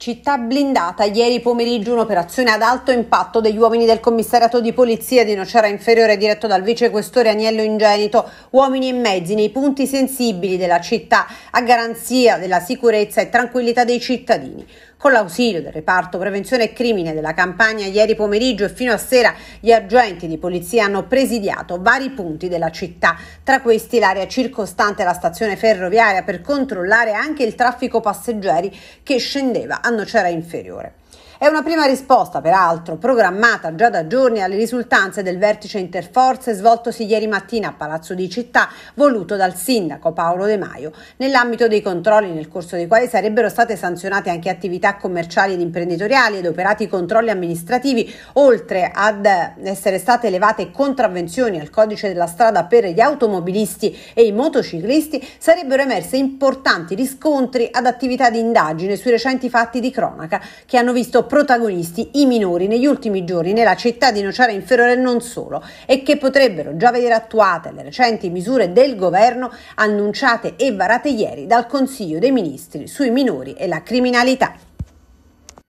Città blindata, ieri pomeriggio un'operazione ad alto impatto degli uomini del commissariato di polizia di Nocera Inferiore diretto dal vicequestore Agnello Ingenito, uomini e mezzi nei punti sensibili della città a garanzia della sicurezza e tranquillità dei cittadini. Con l'ausilio del reparto prevenzione e crimine della campagna ieri pomeriggio e fino a sera gli agenti di polizia hanno presidiato vari punti della città, tra questi l'area circostante la stazione ferroviaria per controllare anche il traffico passeggeri che scendeva annucera inferiore. È una prima risposta, peraltro, programmata già da giorni alle risultanze del vertice interforze svoltosi ieri mattina a Palazzo di Città, voluto dal sindaco Paolo De Maio, nell'ambito dei controlli nel corso dei quali sarebbero state sanzionate anche attività commerciali ed imprenditoriali ed operati controlli amministrativi, oltre ad essere state elevate contravvenzioni al codice della strada per gli automobilisti e i motociclisti, sarebbero emerse importanti riscontri ad attività di indagine sui recenti fatti di cronaca che hanno visto protagonisti i minori negli ultimi giorni nella città di Nociara Inferiore e non solo e che potrebbero già vedere attuate le recenti misure del governo annunciate e varate ieri dal Consiglio dei Ministri sui minori e la criminalità.